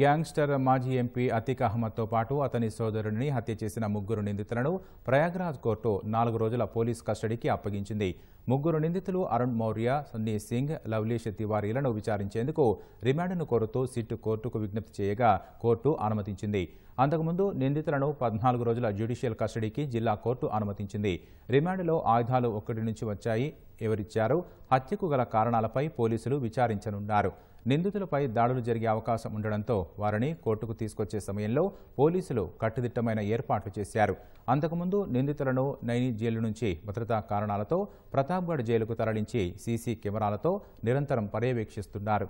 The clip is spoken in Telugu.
గ్యాంగ్స్టర్ మాజీ ఎంపీ అతిక్ అహ్మద్తో పాటు అతని సోదరుడిని హత్య చేసిన ముగ్గురు నిందితులను ప్రయాగ్రాజ్ కోర్టు నాలుగు రోజుల పోలీస్ కస్టడీకి అప్పగించింది ముగ్గురు నిందితులు అరుణ్ మౌర్య సన్నీ సింగ్ లవ్లీష్ తివారీలను విచారించేందుకు రిమాండ్ను కోరుతూ సిట్ కోర్టుకు విజ్ఞప్తి చేయగా కోర్టు అనుమతించింది అంతకుముందు నిందితులను పద్నాలుగు రోజుల జ్యుడిషియల్ కస్టడీకి జిల్లా కోర్టు అనుమతించింది రిమాండ్లో ఆయుధాలు ఒక్కటి నుంచి వచ్చాయి ఎవరిచ్చారు హత్యకు గల కారణాలపై పోలీసులు విచారించనున్నారు నిందితులపై దాడులు జరిగే అవకాశం ఉండడంతో వారిని కోర్టుకు తీసుకొచ్చే సమయంలో పోలీసులు కట్టుదిట్టమైన ఏర్పాట్లు చేశారు అంతకుముందు నిందితులను నైని జైలు నుంచి భద్రతా కారణాలతో ప్రతాప్ ప్రతాప్గఢ్ జైలుకు తరలించి సీసీ కెమెరాలతో నిరంతరం పర్యవేక్షిస్తున్నారు